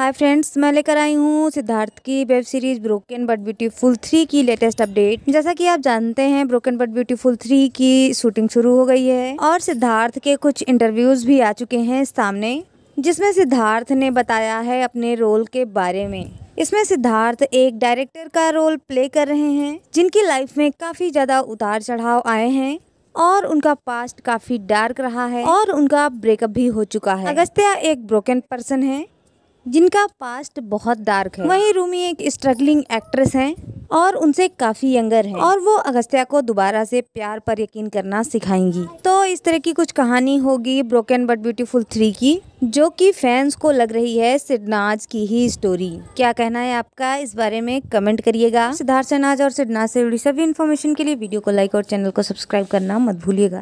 hi friends मैं लेकर आई हूँ सिद्धार्थ की web series broken but beautiful three की लेटेस्ट अपडेट जैसा कि आप जानते हैं ब्रोकन बट ब्यूटीफुल थ्री की शूटिंग शुरू हो गई है और सिद्धार्थ के कुछ इंटरव्यूज़ भी आ चुके हैं सामने जिसमें सिद्धार्थ ने बताया है अपने रोल के बारे में इसमें सिद्धार्थ एक डायरेक्टर का रोल प्ले कर रहे हैं जिनकी लाइफ में काफ़ी ज़्यादा उतार चढ़ाव आए हैं और उनका पास्ट काफ़ी डार्क रहा है और उनका ब्रेकअप भी हो चुका है अगस्त्या एक ब्रोकन पर्सन है जिनका पास्ट बहुत डार्क है वहीं रूमी एक स्ट्रगलिंग एक्ट्रेस हैं और उनसे काफ़ी यंगर हैं और वो अगस्त्या को दोबारा से प्यार पर यकीन करना सिखाएंगी तो इस तरह की कुछ कहानी होगी ब्रोकन बट ब्यूटीफुल थ्री की जो कि फैंस को लग रही है सिडनाज की ही स्टोरी क्या कहना है आपका इस बारे में कमेंट करिएगा सिद्धार्थ सनाज और सिडनाज से जुड़ी सभी इन्फॉर्मेशन के लिए वीडियो को लाइक और चैनल को सब्सक्राइब करना मत भूलिएगा